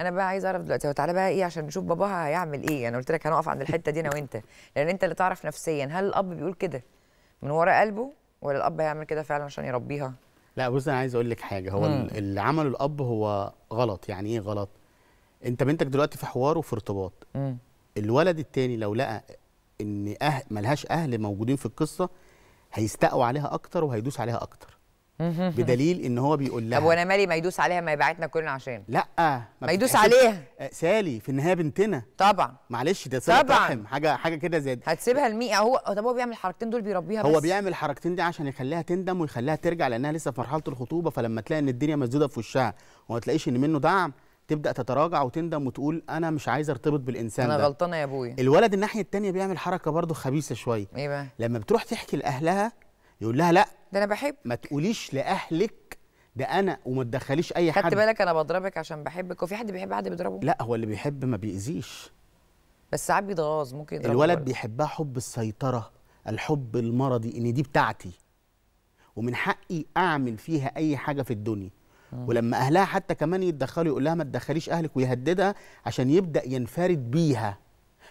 انا بقى عايز اعرف دلوقتي هو تعالى بقى ايه عشان نشوف باباها هيعمل ايه يعني انا قلت لك هنقف عند الحته دي انا وانت لان انت اللي تعرف نفسيا هل الاب بيقول كده من ورا قلبه ولا الاب هيعمل كده فعلا عشان يربيها لا بص انا عايز اقول لك حاجه هو مم. اللي عمله الاب هو غلط يعني ايه غلط انت بنتك دلوقتي في حوار وفي ارتباط مم. الولد التاني لو لقى ان أهل ملهاش اهل موجودين في القصه هيستقوا عليها اكتر وهيدوس عليها اكتر بدليل ان هو بيقول لها طب وانا مالي ما يدوس عليها ما يبعتنا كلنا عشان لا ما, ما يدوس عليها أه، سالي في النهايه بنتنا طبعا معلش ده صله رحم حاجه حاجه كده زاد هتسيبها لمين هو طب هو بيعمل الحركتين دول بيربيها هو بس هو بيعمل الحركتين دي عشان يخليها تندم ويخليها ترجع لانها لسه في مرحله الخطوبه فلما تلاقي ان الدنيا مسدوده في وشها وما تلاقيش ان منه دعم تبدا تتراجع وتندم وتقول انا مش عايزه ارتبط بالانسان انا ده. غلطانه يا ابويا الولد الناحيه الثانيه بيعمل حركه برده خبيثه شويه ايه بقى لما بتروح تحكي لاهلها يقول لها لا ده انا بحب ما تقوليش لاهلك ده انا وما تدخليش اي حد خدت بالك انا بضربك عشان بحبك وفي حد بيحب حد بيضربه لا هو اللي بيحب ما بيأذيش بس ساعات بيتغاظ ممكن يضربه الولد بيحبها حب السيطره الحب المرضي ان دي بتاعتي ومن حقي اعمل فيها اي حاجه في الدنيا ولما اهلها حتى كمان يتدخلوا يقول لها ما تدخليش اهلك ويهددها عشان يبدا ينفرد بيها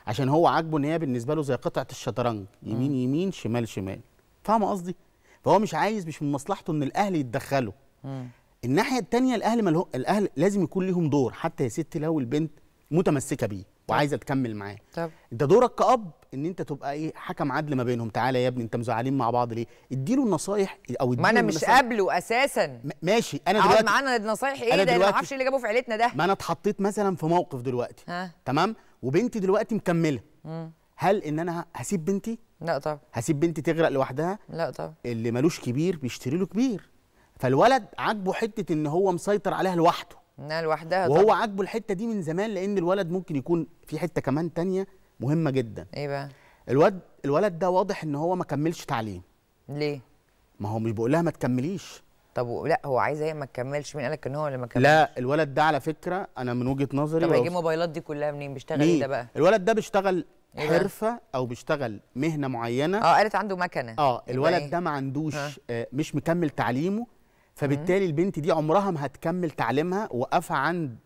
عشان هو عاجبه ان هي بالنسبه له زي قطعه الشطرنج يمين يمين شمال شمال فاهمه قصدي فهو مش عايز مش من مصلحته ان الاهل يتدخلوا مم. الناحيه الثانيه الاهل مله... الاهل لازم يكون ليهم دور حتى يا ست لو البنت متمسكه بيه وعايزه تكمل معاه طب انت دورك كاب ان انت تبقى ايه حكم عدل ما بينهم تعالى يا ابني انت مزعلين مع بعض ليه اديله النصايح او اديله ما انا مش قابله اساسا ماشي انا دلوقتي معانا النصايح ايه ده ما اعرفش إيه اللي جابوه في عيلتنا ده ما انا اتحطيت مثلا في موقف دلوقتي ها. تمام وبنتي دلوقتي مكمله مم. هل ان انا هسيب بنتي لا طبعا هسيب بنتي تغرق لوحدها لا طبعا اللي مالوش كبير بيشتري له كبير فالولد عاجبه حته ان هو مسيطر عليها لوحده انها لوحدها وهو عاجبه الحته دي من زمان لان الولد ممكن يكون في حته كمان تانية مهمه جدا ايه بقى الولد الولد ده واضح ان هو ما كملش تعليم ليه ما هو مش بيقول لها ما تكمليش طب لا هو عايز هي ما تكملش مين قالك ان هو اللي ما كملش لا الولد ده على فكره انا من وجهه نظري طب هيجيب الموبايلات دي كلها منين بيشتغل ايه ده بقى الولد ده بيشتغل إيه حرفه او بيشتغل مهنه معينه اه قالت عنده مكنه اه الولد إيه؟ ده ما عندوش آه مش مكمل تعليمه فبالتالي البنت دي عمرها ما هتكمل تعليمها وقفها عند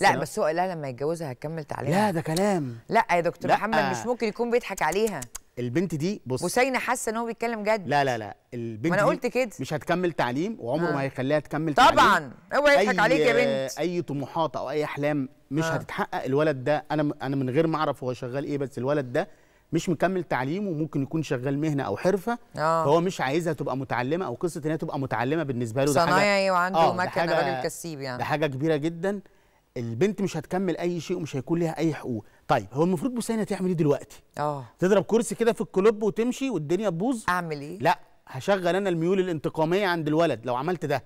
لا بس هو قالها لما يتجوزها هتكمل تعليمها لا ده كلام لا يا دكتور لا. محمد مش ممكن يكون بيضحك عليها البنت دي بص حسين حاسه ان هو بيتكلم جد لا لا لا البنت ما انا قلت كده مش هتكمل تعليم وعمره آه. ما هيخليها تكمل طبعا تعليم طبعا اوعى يضحك عليك يا بنت اي طموحات او اي احلام مش آه. هتتحقق الولد ده انا انا من غير ما اعرف هو شغال ايه بس الولد ده مش مكمل تعليمه وممكن يكون شغال مهنه او حرفه آه. فهو مش عايزها تبقى متعلمه او قصه ان هي تبقى متعلمه بالنسبه له ده حاجه صنايعي وعنده آه مكنه راجل كسيب يعني ده حاجه كبيره جدا البنت مش هتكمل اي شيء ومش هيكون ليها اي حقوق طيب هو المفروض بوسينه تعمل ايه دلوقتي اه تضرب كرسي كده في الكلوب وتمشي والدنيا تبوظ اعمل ايه لا هشغل انا الميول الانتقاميه عند الولد لو عملت ده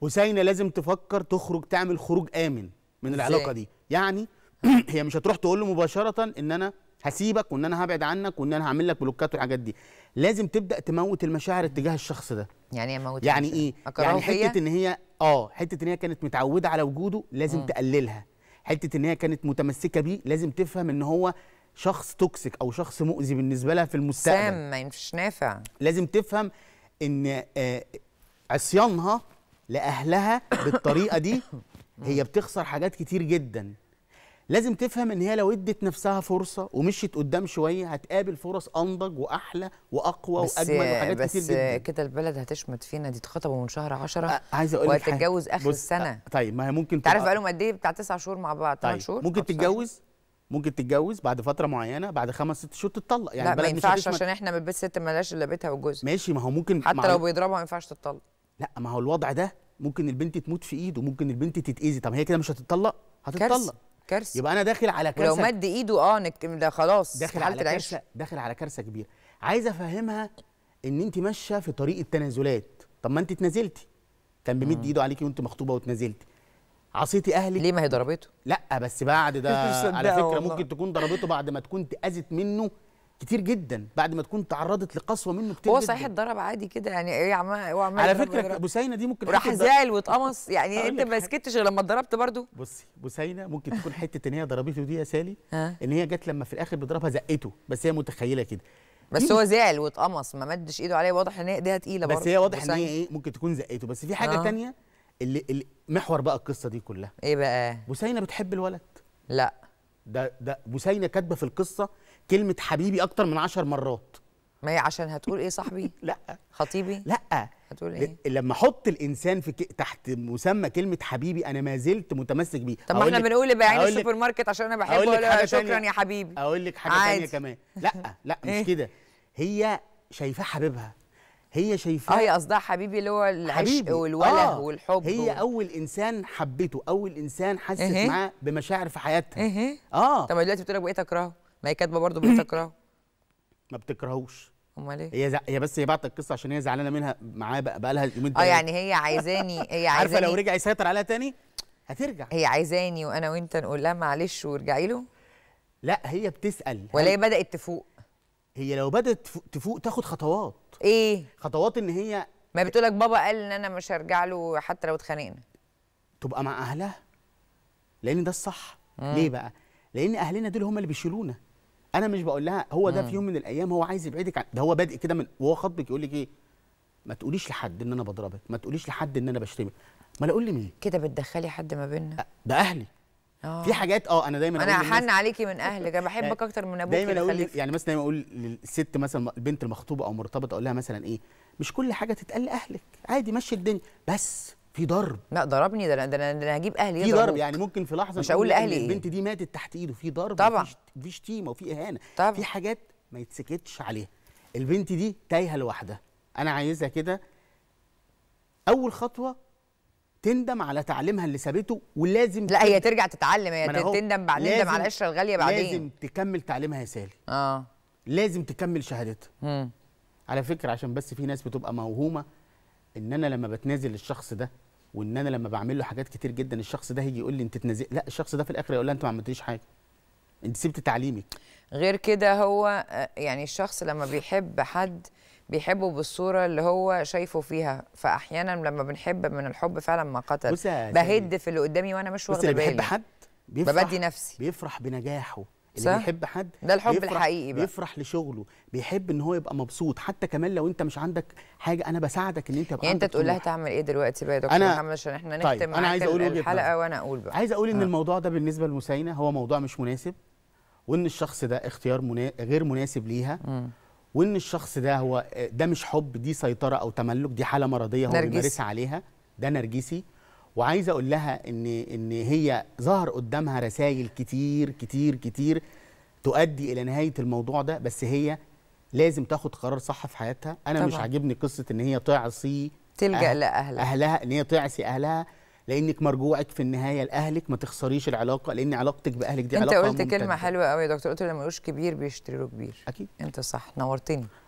وسينه لازم تفكر تخرج تعمل خروج امن من العلاقه دي يعني هي مش هتروح تقول له مباشره ان انا هسيبك وان انا هبعد عنك وان انا هعمل لك بلوكات والحاجات دي لازم تبدا تموت المشاعر اتجاه الشخص ده يعني ايه موت يعني ايه يعني حته ان هي اه حته ان هي كانت متعوده على وجوده لازم م. تقللها حته ان هي كانت متمسكه بيه لازم تفهم ان هو شخص توكسيك او شخص مؤذي بالنسبه لها في المستقبل سام ما ينفعش نافع لازم تفهم ان آه، عصيانها لاهلها بالطريقه دي هي بتخسر حاجات كتير جدا لازم تفهم ان هي لو ادت نفسها فرصه ومشيت قدام شويه هتقابل فرص انضج واحلى واقوى بس واجمل وحاجات بس كتير جدا بس كده البلد هتشمت فينا دي اتخطبوا من شهر 10 عايز اقول لك وهتتجوز اخر السنه أه طيب ما هي ممكن تعرف بقالهم قد ايه بتاع 9 شهور مع بعض 8 طيب شهور ممكن تتجوز ممكن تتجوز بعد فتره معينه بعد خمس ست شهور تتطلق يعني لا ما ينفعش عشان احنا من البيت ست مالهاش الا بيتها وجوزها ماشي ما هو ممكن حتى لو بيضربها ما ينفعش تتطلق لا ما هو الوضع ده ممكن البنت تموت في ايده ممكن البنت تتاذي طب هي كده مش هتتطلق هتتطلق كارثه يبقى انا داخل على كارثه ولو مد ايده اه نك... ده خلاص داخل على كارثه داخل على كارثه كبيره عايز افهمها ان انت ماشيه في طريق التنازلات طب ما انت اتنازلتي كان بيمد ايده عليكي وانت مخطوبه واتنازلتي عصيتي اهلك ليه ما هي ضربته لا بس بعد ده على فكره والله. ممكن تكون ضربته بعد ما تكون اتاذت منه كتير جدا بعد ما تكون تعرضت لقسوه منه كتير هو صحيح اتضرب عادي كده يعني ايه عمال على فكره بوسينه دي ممكن راح زعل واتقمص يعني انت ما سكتش غير لما اتضربت برضو بصي بوسينه ممكن تكون حته ان هي ضربته دي يا سالي ان هي جت لما في الاخر بيضربها زقته بس هي متخيله كده بس هو زعل واتقمص ما مدش ايده عليه واضح ان هي ايديها تقيله برضه بس هي واضح ان هي ايه ممكن تكون زقته بس في حاجه آه. اللي, اللي محور بقى القصه دي كلها ايه بقى بوسينه بتحب الولد لا ده ده بوسينه كاتبه في القصه كلمه حبيبي اكتر من عشر مرات ما هي عشان هتقول ايه صاحبي لا خطيبي لا هتقول ايه لما احط الانسان في ك... تحت مسمى كلمه حبيبي انا ما زلت متمسك بيه طب ما احنا بنقول لبياعين السوبر ماركت عشان انا بحبه ولا شكرا تانية. يا حبيبي اقول لك حاجه عادي. تانية كمان لا لا مش إيه؟ كده هي شايفاه حبيبها هي شايفاه اه هي قصدها حبيبي اللي هو العشق والوله آه والحب هي و... اول انسان حبته اول انسان حست إيه؟ معاه بمشاعر في حياتها إيه؟ اه طب دلوقتي بتقول لك بقيت اكرهه ما هي كاتبه برضه بتكرهه ما بتكرهوش امال ايه هي ز... هي بس هي بعتت القصه عشان هي زعلانه منها معاه بقى, بقى لها يومين اه يعني هي عايزاني هي عايزاني عارفه لو رجع يسيطر عليها تاني هترجع هي عايزاني وانا وانت نقول لها معلش وارجعي له لا هي بتسال ولا هي بدات تفوق هي لو بدات تفوق تاخد خطوات ايه خطوات ان هي ما بتقولك بابا قال ان انا مش هرجع له حتى لو اتخانقنا تبقى مع اهلها لان ده الصح مم. ليه بقى لان اهلنا دول هم اللي بيشيلونا انا مش بقول لها هو ده في يوم من الايام هو عايز يبعدك عن ده هو بادئ كده من وهو خاطبك يقول لك ايه ما تقوليش لحد ان انا بضربك ما تقوليش لحد ان انا بشتمك ما انا اقول لمين كده بتدخلي حد ما بيننا ده اهلي أوه. في آه. حاجات اه انا دايما انا احن عليكي من اهلك انا بحبك يعني اكتر من ابوك دايما اقول يعني مثلا دايما اقول للست مثلا البنت المخطوبه او مرتبطه اقول لها مثلا ايه مش كل حاجه تتقال لاهلك عادي مشي الدنيا بس في ضرب لا ضربني ده انا ده انا هجيب اهلي في ضرب يعني ممكن في لحظه مش هقول لاهلي البنت دي ماتت تحت ايده في ضرب طبعا في شتيمه وفي اهانه طبعا في حاجات ما يتسكتش عليها البنت دي تايهه لوحدها انا عايزها كده اول خطوه تندم على تعليمها اللي سابته ولازم لا هي ترجع تتعلم هي تندم بعدين تندم على القشره الغاليه بعدين لازم تكمل تعليمها يا سالي اه لازم تكمل شهادتها امم على فكره عشان بس في ناس بتبقى موهومه ان انا لما بتنازل للشخص ده وان انا لما بعمل له حاجات كتير جدا الشخص ده هيجي يقول لي انت تنزل لا الشخص ده في الاخر يقول لي انت ما عملتليش حاجه انت سبت تعليمك غير كده هو يعني الشخص لما بيحب حد بيحبه بالصوره اللي هو شايفه فيها فاحيانا لما بنحب من الحب فعلا ما قتل بهد في اللي قدامي وانا مش واخده بالي بس بحب حد بيفرح ببدي نفسي بيفرح بنجاحه اللي صح. بيحب حد ده الحب بيفرح الحقيقي بقى. بيفرح لشغله بيحب ان هو يبقى مبسوط حتى كمان لو انت مش عندك حاجه انا بساعدك ان انت يبقى يعني انت تقول لها تعمل ايه دلوقتي بقى يا دكتور محمد عشان احنا طيب، نختم طيب. أنا عايز أقول الحلقه وانا اقول بقى عايز اقول ان آه. الموضوع ده بالنسبه لمسينه هو موضوع مش مناسب وان الشخص ده اختيار منا... غير مناسب ليها م. وان الشخص ده هو آه، ده مش حب دي سيطره او تملك دي حاله مرضيه هو بيمارسها عليها ده نرجسي وعايز اقول لها ان ان هي ظهر قدامها رسائل كتير كتير كتير تؤدي الى نهايه الموضوع ده بس هي لازم تاخد قرار صح في حياتها انا طبعا. مش عاجبني قصه ان هي تعصي تلجا أهل لاهلها اهلها ان هي تعصي اهلها لانك مرجوعك في النهايه لاهلك ما تخسريش العلاقه لان علاقتك باهلك دي انت علاقه انت قلت ممتدة. كلمه حلوه قوي يا دكتور قلت لما يقولش كبير بيشتري له كبير اكيد انت صح نورتني